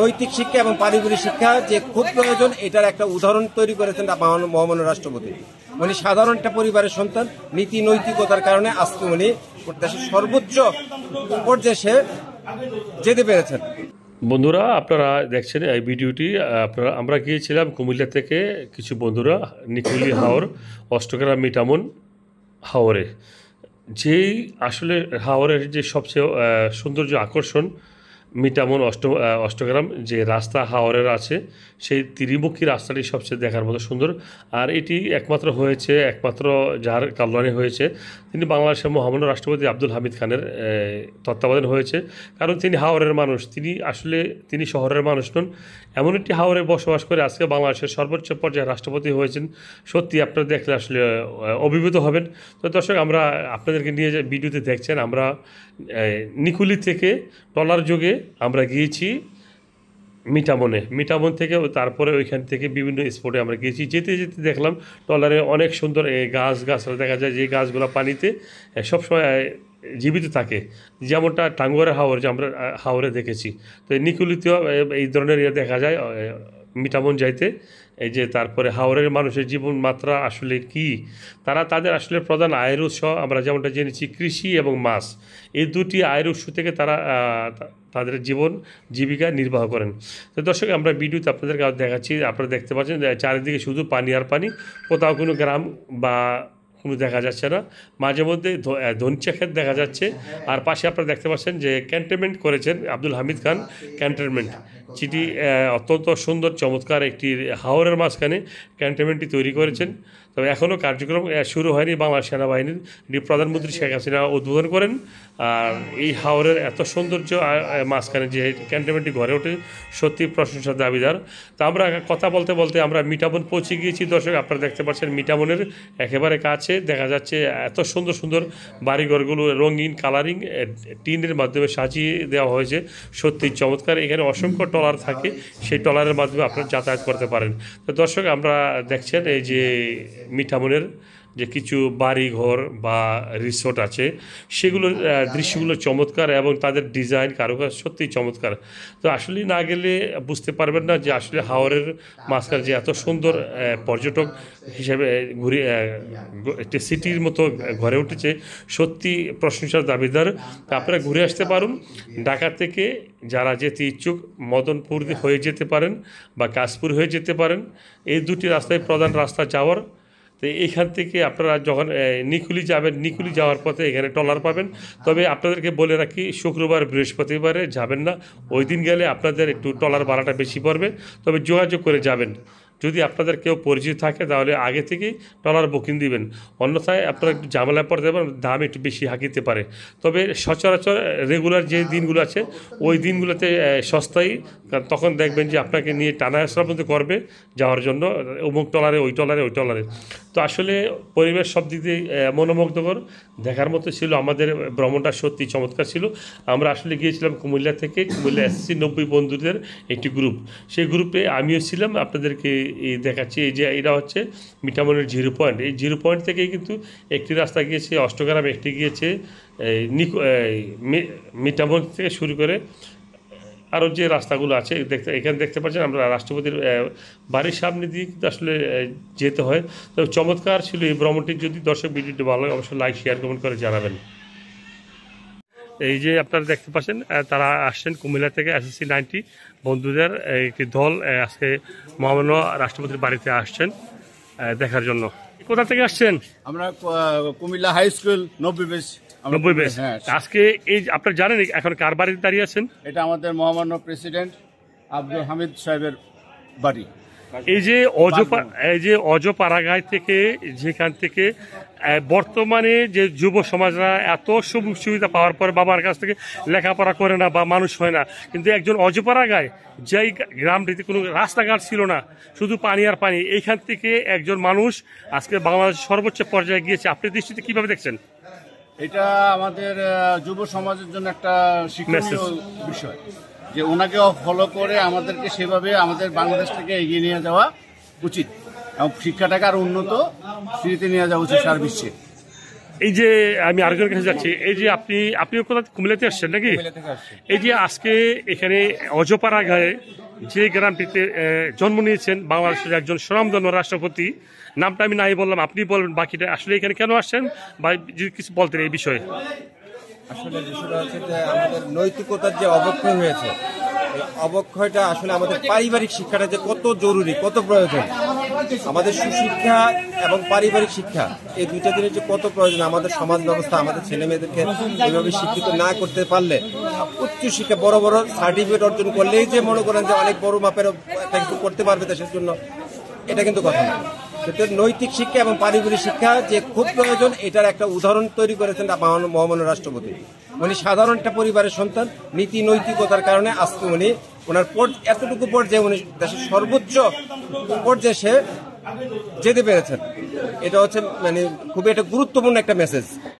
নৈতিক শিক্ষা এবং পারিবারিক শিক্ষা যে খুব প্রয়োজন এটার একটা উদাহরণ তৈরি করেছেন মহামান্য রাষ্ট্রপতি উনি সাধারণ একটা পরিবারের সন্তান নীতি নৈতিকতার কারণে আজকে উনি দেশের সর্বোচ্চ পর্যায়ে সে যেতে পেরেছেন বন্ধুরা আপনারা দেখছেন এই ভিডিওটি আপনারা আমরা গিয়েছিলাম কুমিল্লা থেকে কিছু বন্ধুরা নিকুলি হাওর অষ্টগ্রাম মিটামন হাওরে যেই আসলে হাওরের যে সবচেয়ে সৌন্দর্য আকর্ষণ মিটামন অষ্ট অষ্টগ্রাম যে রাস্তা হাওরের আছে সেই ত্রিমুখী রাস্তাটি সবচেয়ে দেখার মতো সুন্দর আর এটি একমাত্র হয়েছে একমাত্র যার কালনে হয়েছে তিনি বাংলাদেশের মহামান্য রাষ্ট্রপতি আব্দুল হামিদ খানের তত্ত্বাবধান হয়েছে কারণ তিনি হাওরের মানুষ তিনি আসলে তিনি শহরের মানুষ নন এমন একটি হাওরে বসবাস করে আজকে বাংলাদেশের সর্বোচ্চ পর্যায়ে রাষ্ট্রপতি হয়েছেন সত্যি আপনারা দেখলে আসলে অভিভূত হবেন তো দর্শক আমরা আপনাদেরকে নিয়ে যে ভিডিওতে দেখছেন আমরা নিকুলি থেকে টলার যুগে আমরা গিয়েছি মিটামনে মিটামন থেকে তারপরে ওইখান থেকে বিভিন্ন স্পটে আমরা গিয়েছি যেতে যেতে দেখলাম টলারে অনেক সুন্দর গাছ গাছরা দেখা যায় যে গাছগুলো পানিতে সবসময় জীবিত থাকে যেমনটা টাঙ্গুয়ারা হাওর যে আমরা হাওরে দেখেছি তো নিকুলিত এই ধরনের ইয়ে দেখা যায় মিটাবন যাইতে এই যে তারপরে হাওড়ের মানুষের জীবনমাত্রা আসলে কি তারা তাদের আসলে প্রধান আয়ের উৎস আমরা যেমনটা জেনেছি কৃষি এবং মাছ এই দুটি আয়ের উৎস থেকে তারা তাদের জীবন জীবিকা নির্বাহ করেন তো দর্শক আমরা ভিডিওতে আপনাদেরকে দেখাচ্ছি আপনারা দেখতে পাচ্ছেন চারিদিকে শুধু পানি আর পানি কোথাও কোনো গ্রাম বা কোনো দেখা যাচ্ছে না মাঝে মধ্যে ধনচা ক্ষেত দেখা যাচ্ছে আর পাশে আপনারা দেখতে পাচ্ছেন যে ক্যান্টেনমেন্ট করেছেন আব্দুল হামিদ খান ক্যান্টেনমেন্ট সেটি অত্যন্ত সুন্দর চমৎকার একটি হাওরের মাঝখানে ক্যান্টনমেন্টটি তৈরি করেছেন তবে এখনও কার্যক্রম শুরু হয়নি বাংলা সেনাবাহিনীর প্রধানমন্ত্রী শেখ হাসিনা উদ্বোধন করেন আর এই হাওরের এত সৌন্দর্য মাঝখানে যে ক্যান্টনমেন্টটি গড়ে ওঠে সত্যি প্রশংসার দাবিদার তা আমরা কথা বলতে বলতে আমরা মিটাবন পৌঁছে গিয়েছি দর্শক আপনারা দেখতে পাচ্ছেন মিটাবনের একেবারে কাছে দেখা যাচ্ছে এত সুন্দর সুন্দর বাড়িঘরগুলো রঙিন কালারিং টিনের মাধ্যমে সাজিয়ে দেওয়া হয়েছে সত্যি চমৎকার এখানে অসংখ্য টলার থাকে সেই টলারের মাধ্যমে আপনারা যাতায়াত করতে পারেন তো দর্শক আমরা দেখছেন এই যে মিঠামনের যে কিছু বাড়িঘর বা রিসোর্ট আছে সেগুলোর দৃশ্যগুলো চমৎকার এবং তাদের ডিজাইন কারুকার সত্যিই চমৎকার তো আসলে না গেলে বুঝতে পারবেন না যে আসলে হাওরের মাঝখানে যে এত সুন্দর পর্যটক হিসেবে ঘুরে একটি সিটির মতো ঘরে উঠেছে সত্যি প্রশংসার দাবিদার আপনারা ঘুরে আসতে পারুন ঢাকা থেকে যারা যেতে ইচ্ছুক মদনপুর হয়ে যেতে পারেন বা কাশপুর হয়ে যেতে পারেন এই দুটি রাস্তায় প্রধান রাস্তা যাওয়ার তো এইখান থেকে আপনারা যখন নিকুলি যাবেন নিকুলি যাওয়ার পথে এখানে টলার পাবেন তবে আপনাদেরকে বলে রাখি শুক্রবার বৃহস্পতিবারে যাবেন না ওই দিন গেলে আপনাদের একটু টলার ভাড়াটা বেশি পড়বে তবে যোগাযোগ করে যাবেন যদি আপনাদের কেউ পরিচিত থাকে তাহলে আগে থেকেই ট্রলার বুকিং দিবেন অন্যথায় আপনারা একটু ঝামেলায় পড়তে দেবেন দাম একটু বেশি হাঁকিতে পারে তবে সচরাচর রেগুলার যে দিনগুলো আছে ওই দিনগুলোতে সস্তায় তখন দেখবেন যে আপনাকে নিয়ে টানা আসার মধ্যে করবে যাওয়ার জন্য অমুক ট্রলারে ওই ট্রলারে ওই ট্রলারে তো আসলে পরিবেশ সব দিক দিয়ে মনোমুগ্ধকর দেখার মতো ছিল আমাদের ভ্রমণটা সত্যি চমৎকার ছিল আমরা আসলে গিয়েছিলাম কুমিল্লা থেকে কুমিল্লা এসসি নব্বই বন্ধুদের একটি গ্রুপ সেই গ্রুপে আমিও ছিলাম আপনাদেরকে দেখাচ্ছি এই যে এটা হচ্ছে মিঠামণির জিরো পয়েন্ট এই জিরো পয়েন্ট থেকেই কিন্তু একটি রাস্তা গিয়েছে অষ্টগ্রাম একটি গিয়েছে মিঠামণি থেকে শুরু করে আরও যে রাস্তাগুলো আছে দেখতে এখানে দেখতে পাচ্ছেন আমরা রাষ্ট্রপতির বাড়ির সামনে দিয়ে কিন্তু আসলে যেতে হয় তবে চমৎকার ছিল এই ভ্রমণটি যদি দর্শক ভিডিওটি ভালো লাগে অবশ্যই লাইক শেয়ার কমেন্ট করে জানাবেন এই যে আপনারা দেখতে পাচ্ছেন তারা আসছেন কুমিল্লা থেকে এসএসসি নাইনটি বন্ধুদের একটি দল আজকে মহামান্য রাষ্ট্রপতির বাড়িতে আসছেন দেখার জন্য কোথা থেকে আসছেন আমরা কুমিল্লা হাই স্কুল নব্বই বেশ নব্বই বেশ হ্যাঁ। আজকে এই আপনার জানেন এখন কার বাড়িতে দাঁড়িয়ে আছেন এটা আমাদের মহামান্য প্রেসিডেন্ট আব্দুল হামিদ সাহেবের বাড়ি এই যে অজপা এই যে অজপাড়াগায় থেকে যেখান থেকে বর্তমানে যে যুব সমাজরা এত সুযোগ সুবিধা পাওয়ার পরে বাবার কাছ থেকে লেখাপড়া করে না বা মানুষ হয় না কিন্তু একজন অজপাড়া গায়ে যেই গ্রামটিতে কোনো রাস্তাঘাট ছিল না শুধু পানি আর পানি এইখান থেকে একজন মানুষ আজকে বাংলাদেশ সর্বোচ্চ পর্যায়ে গিয়েছে আপনি দৃষ্টিতে কিভাবে দেখছেন এটা আমাদের যুব সমাজের জন্য একটা শিক্ষণীয় বিষয় যে ওনাকে ফলো করে আমাদেরকে সেভাবে আমাদের বাংলাদেশ থেকে এগিয়ে নিয়ে যাওয়া উচিত এবং শিক্ষাটাকে আর উন্নত শ্রীতে নিয়ে যাওয়া উচিত সারা বিশ্বে এই যে আমি আরেকজনের কাছে যাচ্ছি এই যে আপনি আপনি কোথা কুমিল্লাতে আসছেন নাকি এই যে আজকে এখানে অজপাড়া গায়ে যে গ্রামটিতে জন্ম নিয়েছেন বাংলাদেশের একজন সুনামধন্য রাষ্ট্রপতি নামটা আমি নাই বললাম আপনি বলবেন বাকিটা আসলে এখানে কেন আসছেন বা যদি কিছু বলতেন এই বিষয়ে আসলে বিষয়টা হচ্ছে যে আমাদের নৈতিকতার যে অবক্ষয় হয়েছে অবক্ষয়টা আসলে আমাদের পারিবারিক শিক্ষাটা যে কত জরুরি কত প্রয়োজন আমাদের সুশিক্ষা এবং পারিবারিক শিক্ষা এই দুইটা দিনের যে কত প্রয়োজন আমাদের সমাজ ব্যবস্থা আমাদের ছেলে মেয়েদেরকে এইভাবে শিক্ষিত না করতে পারলে উচ্চশিক্ষা বড় বড় সার্টিফিকেট অর্জন করলেই যে মনে করেন যে অনেক বড় মাপের একটা করতে পারবে দেশের জন্য এটা কিন্তু কথা না নৈতিক শিক্ষা এবং পারিবারিক শিক্ষা যে খুব প্রয়োজন এটার একটা উদাহরণ তৈরি করেছেন মহামান্য রাষ্ট্রপতি উনি সাধারণ একটা পরিবারের সন্তান নীতি নৈতিকতার কারণে আজকে উনি ওনার এতটুকু পর্যায়ে উনি দেশের সর্বোচ্চ পর্যায়ে সে যেতে পেরেছেন এটা হচ্ছে মানে খুবই একটা গুরুত্বপূর্ণ একটা মেসেজ